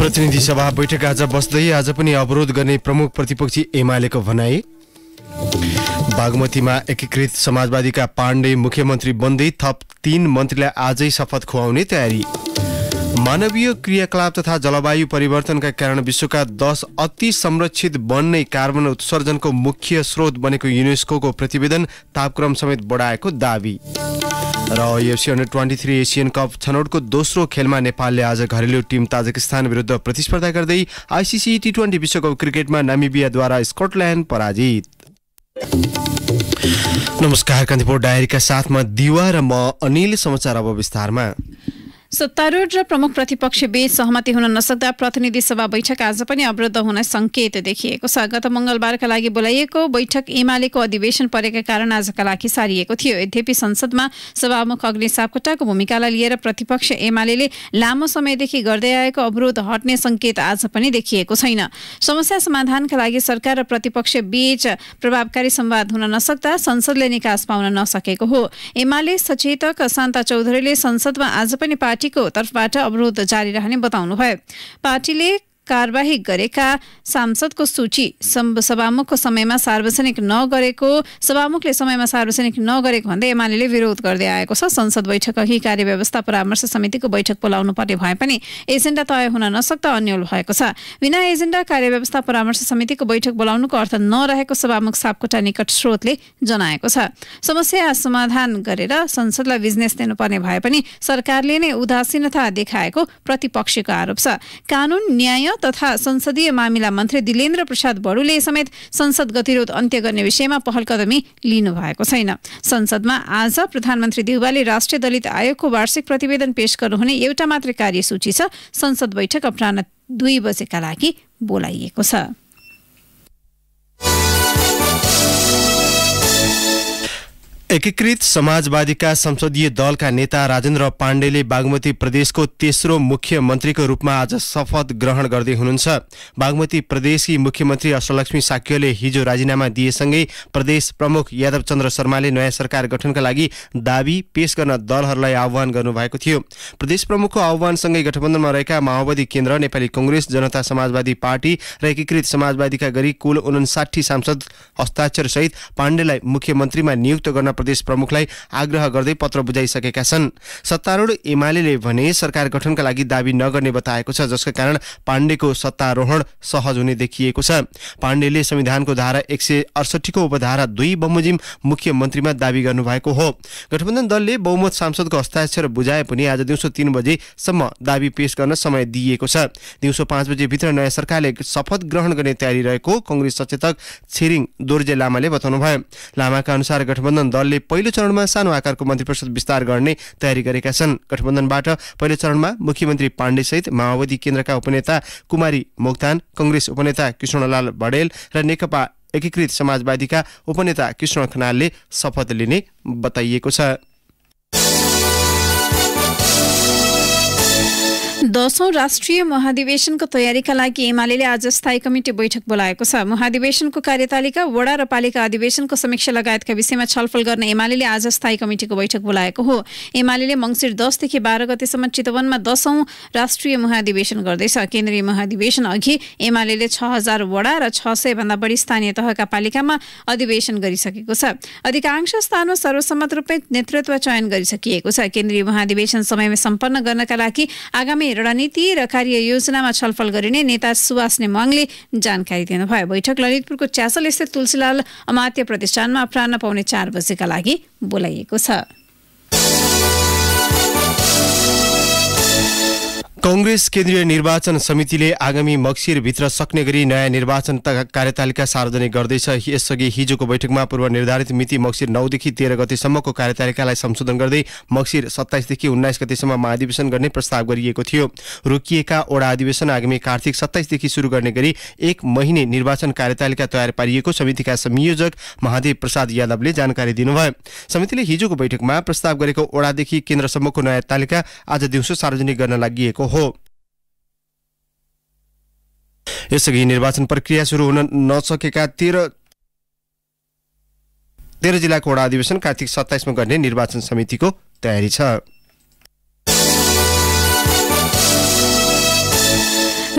प्रतिनिधि सभा बैठक आज बस्दै आज पनि अवरोध गर्ने प्रमुख प्रतिपक्षी एमालेको भनाई बागमतीमा एकीकृत समाजवादीका पाण्डे मुख्यमन्त्री बन्दै थप तीन मन्त्रीलाई आजै शपथ खुवाउने तयारी मानवीय क्रियाकलाप तथा जलवायु परिवर्तनका कारण विश्वका दस अति संरक्षित वन नै कार्बन उत्सर्जनको मुख्य स्रोत बनेको युनेस्को प्रतिवेदन तापक्रम समेत बढाएको दावी र FC under twenty three Asian cup छनौटको दोस्रो खेलमा नेपालले आज घरेलु टिम ताजकिस्तान विरुद्ध प्रतिस्पर्धा गर्दै आइसिसी टी ट्वेन्टी विश्वकप क्रिकेटमा नामिबियाद्वारा स्कटल्यान्ड पराजित नमस्कार कान्तिपुर डायरीका साथमा दिवा र म अनिल समाचार अब विस्तारमा सत्तारूढ़ र प्रमुख प्रतिपक्ष बीच सहमति हुन नसक्दा प्रतिनिधि सभा बैठक आज पनि अवरुद्ध हुन संकेत देखिएको छ गत मंगलबारका लागि बोलाइएको बैठक एमालेको अधिवेशन परेका कारण आजका लागि सारिएको थियो यद्यपि संसदमा सभामुख अग्नि सापकोटाको भूमिकालाई लिएर प्रतिपक्ष एमाले लामो समयदेखि गर्दै आएको अवरोध हट्ने संकेत आज पनि देखिएको छैन समस्या समाधानका लागि सरकार र प्रतिपक्ष बीच प्रभावकारी संवाद हुन नसक्दा संसदले निकास पाउन नसकेको हो एमाले सचेतक शान्ता चौधरीले संसदमा आज पनि पार्टी पार्टीको तर्फबाट अवरोध जारी रहने बताउनुभयो पार्टीले कार्यवाही गरेका सांसदको सूची सभामुखको समयमा सार्वजनिक नगरेको सभामुखले समयमा सार्वजनिक नगरेको भन्दै एमाले विरोध गर्दै आएको छ संसद बैठक अघि व्यवस्था परामर्श समितिको बैठक बोलाउनु पर्ने भए पनि एजेन्डा तय हुन नसक्दा अन्यल भएको छ बिना एजेन्डा व्यवस्था परामर्श समितिको बैठक बोलाउनुको अर्थ नरहेको सभामुख सापकोटा निकट स्रोतले जनाएको छ समस्या समाधान गरेर संसदलाई बिजनेस दिनुपर्ने भए पनि सरकारले नै उदासीनता देखाएको प्रतिपक्षको आरोप छ कानून न्याय तथा संसदीय मामिला मन्त्री दिलेन्द्र प्रसाद बरूले समेत संसद गतिरोध अन्त्य गर्ने विषयमा पहल कदमी लिनु भएको छैन संसदमा आज प्रधानमन्त्री देउवाले राष्ट्रिय दलित आयोगको वार्षिक प्रतिवेदन पेश गर्नुहुने एउटा मात्र कार्यसूची छ संसद बैठक अपरान्ह दुई बजेका लागि बोलाइएको छ एकीकृत समाजवादीका संसदीय दलका नेता राजेन्द्र पाण्डेले बागमती प्रदेशको तेस्रो मुख्यमन्त्रीको रूपमा आज शपथ ग्रहण गर्दै हुनुहुन्छ बागमती प्रदेशकी मुख्यमन्त्री अष्टलक्ष्मी साक्यले हिजो राजीनामा दिएसँगै प्रदेश प्रमुख यादवचन्द्र शर्माले नयाँ सरकार गठनका लागि दावी पेश गर्न दलहरूलाई आह्वान गर्नुभएको थियो प्रदेश प्रमुखको आह्वानसँगै गठबन्धनमा रहेका माओवादी केन्द्र नेपाली कङ्ग्रेस जनता समाजवादी पार्टी र एकीकृत समाजवादीका गरी कुल उन्साठी सांसद हस्ताक्षरसहित पाण्डेलाई मुख्यमन्त्रीमा नियुक्त गर्न प्रदेश प्रमुखलाई आग्रह गर्दै पत्र बुझाइसकेका छन् सत्तारूढ एमाले भने सरकार गठनका लागि दावी नगर्ने बताएको छ जसका कारण पाण्डेको सत्तारोहण सहज हुने देखिएको छ पाण्डेले संविधानको धारा एक सय अडसठीको उपधारा दुई बमोजिम मुख्यमन्त्रीमा दावी गर्नुभएको हो गठबन्धन दलले बहुमत सांसदको हस्ताक्षर बुझाए पनि आज दिउँसो तीन बजेसम्म दावी पेश गर्न समय दिइएको छ दिउँसो पाँच बजेभित्र नयाँ सरकारले शपथ ग्रहण गर्ने तयारी रहेको कङ्ग्रेस सचेतक छिरिङ दोर्जे लामाले बताउनुभयो लामाका अनुसार गठबन्धन दलले ले पहिलो चरणमा सानो आकारको मन्त्री परिषद विस्तार गर्ने तयारी गरेका छन् गठबन्धनबाट पहिलो चरणमा मुख्यमन्त्री पाण्डेसहित माओवादी केन्द्रका उपनेता कुमारी मोक्तान कङ्ग्रेस उपनेता कृष्णलाल बडेल र नेकपा एकीकृत समाजवादीका उपनेता कृष्ण खनालले शपथ लिने बताइएको छ दशौं राष्ट्रिय महाधिवेशनको तयारीका लागि एमाले आज स्थायी कमिटी बैठक बोलाएको छ महाधिवेशनको कार्यतालिका वडा र पालिका अधिवेशनको समीक्षा लगायतका विषयमा छलफल गर्न एमाले आज स्थायी कमिटिको बैठक बोलाएको हो एमाले मंगिर दसदेखि बाह्र गतेसम्म चितवनमा दशौं राष्ट्रिय महाधिवेशन गर्दैछ केन्द्रीय महाधिवेशन अघि एमाले छ हजार वडा र छ सय भन्दा बढी स्थानीय तहका पालिकामा अधिवेशन गरिसकेको छ अधिकांश स्थानमा सर्वसम्मत रूपमा नेतृत्व चयन गरिसकिएको छ केन्द्रीय महाधिवेशन समयमा सम्पन्न गर्नका लागि आगामी रणनीति र कार्ययोजनामा छलफल गरिने नेता सुवास नेमाङले जानकारी दिनुभयो बैठक ललितपुरको च्यासल स्थित तुलसीलाल अमात्य प्रतिष्ठानमा अपरान्न पाउने चार बजेका लागि बोलाइएको छ कंग्रेस केन्द्रीय निर्वाचन समितिले आगामी मक्सिरभित्र सक्ने गरी नयाँ निर्वाचन कार्यतालिका सार्वजनिक गर्दैछ यसअघि हिजोको बैठकमा पूर्व निर्धारित मिति मक्सिर नौदेखि तेह्र गतिसम्मको कार्यतालिकालाई संशोधन गर्दै मक्सिर सत्ताइसदेखि उन्नाइस गतिसम्म महाधिवेशन गर्ने प्रस्ताव गरिएको थियो रोकिएका ओडा अधिवेशन आगामी कार्तिक सत्ताइसदेखि सुरु गर्ने गरी एक महिने निर्वाचन कार्यतालिका तयार पारिएको समितिका संयोजक महादेव प्रसाद यादवले जानकारी दिनुभयो समितिले हिजोको बैठकमा प्रस्ताव गरेको ओडादेखि केन्द्रसम्मको नयाँ तालिका आज दिउँसो सार्वजनिक गर्न लागि हो यसअघि निर्वाचन प्रक्रिया सुरु हुन नसकेका तेह्र तेह्र जिल्लाको वडा अधिवेशन कार्तिक सत्ताइसमा गर्ने निर्वाचन समितिको तयारी छ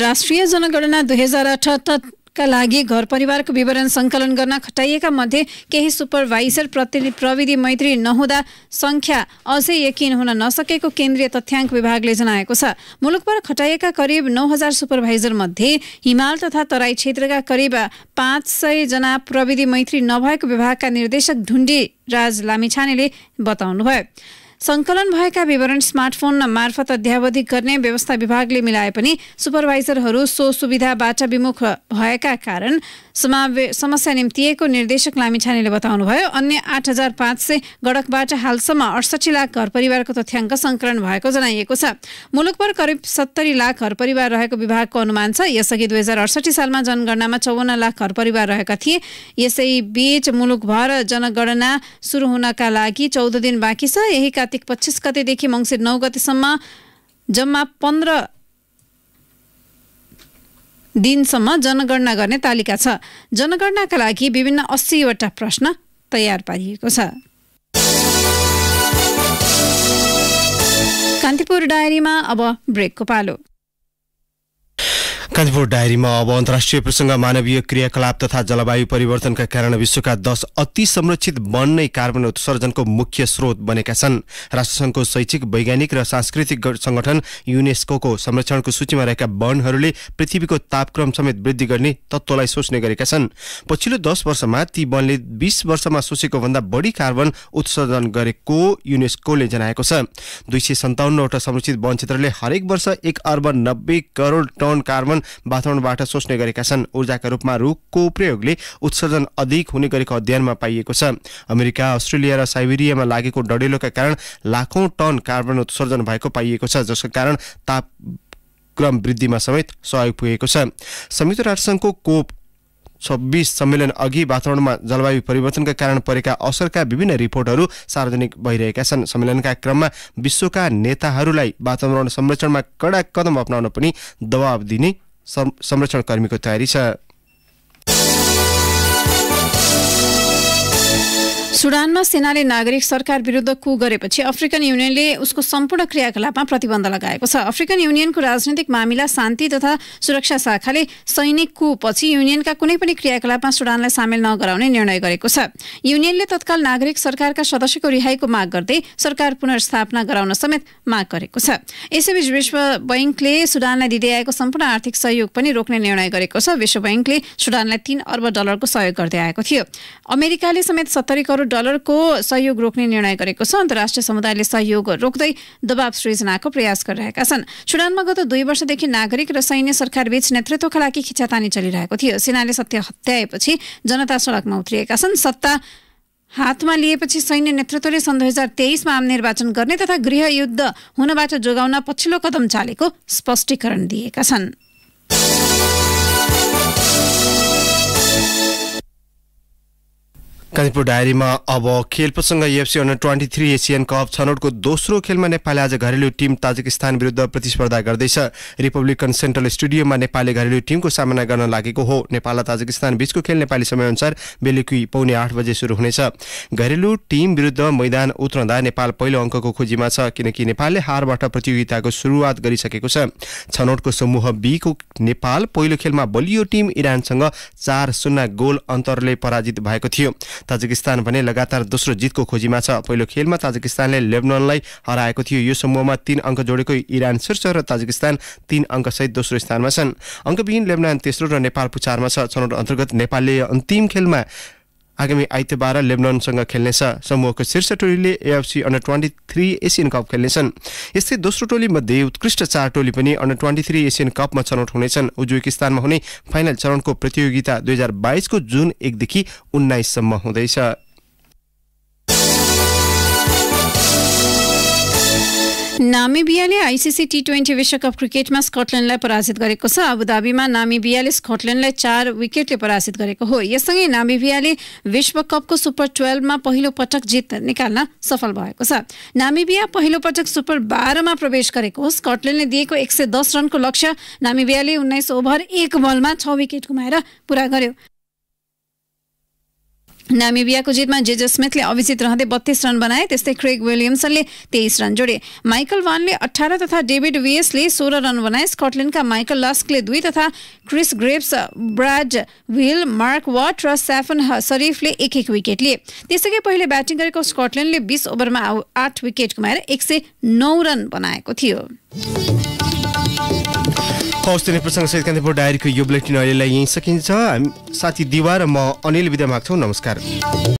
राष्ट्रिय जनगणना दुई हजार अठहत्तर का लागि घर परिवारको विवरण सङ्कलन गर्न खटाइएका मध्ये केही सुपरभाइजर प्रति प्रविधि मैत्री नहुँदा सङ्ख्या अझै यकिन हुन नसकेको केन्द्रीय तथ्याङ्क विभागले जनाएको छ मुलुकभर खटाइएका करिब नौ हजार सुपरभाइजर मध्ये हिमाल तथा तराई क्षेत्रका करिब पाँच सय जना प्रविधि मैत्री नभएको विभागका निर्देशक ढुण्डी राज लामिछानेले बताउनुभयो सङ्कलन भएका विवरण स्मार्टफोन मार्फत अध्यावधि गर्ने व्यवस्था विभागले मिलाए पनि सुपरभाइजरहरू सो सुविधाबाट विमुख भएका कारण समस्या निम्तिएको निर्देशक लामिछानेले बताउनुभयो अन्य आठ हजार पाँच सय गडकबाट हालसम्म अडसठी लाख घर परिवारको तथ्याङ्क सङ्कलन भएको जनाइएको छ मुलुकभर करिब सत्तरी लाख घर परिवार रहेको विभागको अनुमान छ यसअघि दुई हजार अडसठी सालमा जनगणनामा चौवन्न लाख घर परिवार रहेका थिए यसै बीच मुलुकभर जनगणना सुरु हुनका लागि चौध दिन बाँकी छ यही कार्तिक पच्चिस गतेदेखि मङ्सिर नौ गतेसम्म जम्मा पन्ध्र दिनसम्म जनगणना गर्ने तालिका छ जनगणनाका लागि विभिन्न अस्सीवटा प्रश्न तयार पारिएको छ कान्तिपुर डायरीमा अब ब्रेकको पालो कान्तिपुर डायरीमा अब अन्तर्राष्ट्रिय प्रसङ्ग मानवीय क्रियाकलाप तथा जलवायु परिवर्तनका कारण विश्वका दस अति संरक्षित वन नै कार्बन उत्सर्जनको मुख्य स्रोत बनेका छन् राष्ट्रसङ्घको शैक्षिक वैज्ञानिक र सांस्कृतिक सङ्गठन युनेस्को संरक्षणको सूचीमा रहेका वनहरूले पृथ्वीको तापक्रम समेत वृद्धि गर्ने तत्त्वलाई सोच्ने गरेका छन् पछिल्लो दस वर्षमा ती वनले बिस वर्षमा सोचेको भन्दा बढी कार्बन उत्सर्जन गरेको युनेस्कोले जनाएको छ दुई सय सन्ताउन्नवटा संरक्षित वन क्षेत्रले हरेक वर्ष एक अर्ब नब्बे करोड टन कार्बन उत्सर्जन वातावरणबाट सोच्ने गरेका छन् ऊर्जाका रूपमा रुखको प्रयोगले उत्सर्जन अधिक हुने गरेको अध्ययनमा पाइएको छ अमेरिका अस्ट्रेलिया र साइबेरियामा लागेको डडेलोका कारण लाखौँ टन कार्बन उत्सर्जन भएको पाइएको छ जसको कारण तापक्रम वृद्धिमा समेत सहयोग पुगेको छ संयुक्त राष्ट्रसङ्घको कोप छब्बिस सम्मेलन अघि वातावरणमा जलवायु परिवर्तनका कारण परेका असरका विभिन्न रिपोर्टहरू सार्वजनिक भइरहेका छन् सम्मेलनका क्रममा विश्वका नेताहरूलाई वातावरण संरक्षणमा कडा कदम अप्नाउन पनि दबाव दिने संरक्षण कर्मीको तयारी छ सुडानमा सेनाले नागरिक सरकार विरुद्ध कु गरेपछि अफ्रिकन युनियनले उसको सम्पूर्ण क्रियाकलापमा प्रतिबन्ध लगाएको छ अफ्रिकन युनियनको राजनैतिक मामिला शान्ति तथा सुरक्षा शाखाले सैनिक कु पछि युनियनका कुनै पनि क्रियाकलापमा सुडानलाई सामेल नगराउने निर्णय गरेको छ युनियनले तत्काल नागरिक सरकारका सदस्यको रिहाईको माग गर्दै सरकार पुनर्स्थापना गराउन समेत माग गरेको छ यसैबीच विश्व बैंकले सुडानलाई दिँदै आएको सम्पूर्ण आर्थिक सहयोग पनि रोक्ने निर्णय गरेको छ विश्व बैंकले सुडानलाई तीन अर्ब डलरको सहयोग गर्दै आएको थियो अमेरिकाले समेत सत्तरी करोड डलरको सहयोग रोक्ने निर्णय गरेको छ अन्तर्राष्ट्रिय समुदायले सहयोग रोक्दै दबाव सृजनाको प्रयास गरिरहेका छन् सुडानमा गत दुई वर्षदेखि नागरिक र सैन्य सरकार बीच नेतृत्वका लागि खिचातानी चलिरहेको थियो सेनाले सत्य हत्याएपछि जनता सडकमा उत्रिएका छन् सत्ता हातमा लिएपछि सैन्य नेतृत्वले सन् दुई हजार तेइसमा आम निर्वाचन गर्ने तथा गृह युद्ध हुनबाट जोगाउन पछिल्लो कदम चालेको स्पष्टीकरण दिएका छन् कालिम्पोङ डायरीमा अब खेल प्रसङ्ग FC under twenty three Asian cup छनौटको दोस्रो खेलमा नेपालले आज घरेलु टिम ताजिकिस्तान विरुद्ध प्रतिस्पर्धा गर्दैछ रिपब्लिकन सेन्ट्रल स्टेडियममा नेपालले घरेलु टिमको सामना गर्न लागेको हो नेपाल र ताजिकिस्तान बीचको खेल नेपाली समयअनुसार बेलुकी पाउने आठ बजे सुरु हुनेछ घरेलु टिम विरुद्ध मैदान उत्रँदा नेपाल पहिलो अङ्कको खोजीमा छ किनकि नेपालले हारबाट प्रतियोगिताको सुरुवात गरिसकेको छ छनौटको समूह बीको नेपाल पहिलो खेलमा बलियो टिम इरानसँग चार शून्य गोल अन्तरले पराजित भएको थियो ताजिकिस्तान भने लगातार दोस्रो जितको खोजीमा छ पहिलो खेलमा ताजिकिस्तानले लेबननलाई हराएको थियो यो समूहमा तीन अङ्क जोडेको इरान शीर्ष र ताजिकिस्तान तीन अङ्कसहित दोस्रो स्थानमा छन् अङ्कविहीन लेबनान तेस्रो र नेपाल पुचारमा छ छनौट अन्तर्गत नेपालले अन्तिम खेलमा आगामी आइतबार लेबनसँग खेल्नेछ समूहको शीर्ष टोलीले AFC under twenty three Asian cup खेल्नेछन् यस्तै दोस्रो टोलीमध्ये उत्कृष्ट चार टोली पनि अन्डर ट्वेन्टी थ्री एसियन कपमा छनौट हुनेछन् उज्वेकिस्तानमा हुने फाइनल चरणको प्रतियोगिता दुई हजार बाइसको जुन एकदेखि उन्नाइससम्म हुँदैछ नामिबियाले आइसिसी टी ट्वेन्टी विश्वकप क्रिकेटमा स्कटल्यान्डलाई पराजित गरेको छ अबुधाबीमा नामिबियाले स्कटल्यान्डलाई चार विकेटले पराजित गरेको हो यससँगै नामिबियाले विश्वकपको सुपर टुवेल्भमा पहिलो पटक जित निकाल्न सफल भएको छ नामिबिया पहिलो पटक सुपर बाह्रमा प्रवेश गरेको हो स्कटल्यान्डले दिएको एक सय दस रनको लक्ष्य नामिबियाले उन्नाइस ओभर एक बलमा छ विकेट गुमाएर पुरा गर्यो नामिबियाको जितमा जेजो स्मिथले अभिजित रहँदै बत्तीस रन बनाए त्यस्तै क्रेग विलियमसनले तेइस रन जोडे माइकल वानले अठार तथा डेभिड वेसले सोह्र रन बनाए स्कटल्याण्डका माइकल लस्कले दुई तथा Chris Greaves Brad Wheal Mark Watt र स्याफन शरीफले एक एक विकेट लिए त्यसअघि पहिले ब्याटिङ गरेको स्कटल्याण्डले बीस ओभरमा आठ विकेट गुमाएर एक सय नौ रन बनाएको थियो हौस् प्रसङ्ग सहित कान्तिपुर डायरीको यो बुलेटिन अहिलेलाई यहीँ सकिन्छ हामी साथी दिवा र म अनिल विदा माग्छौँ नमस्कार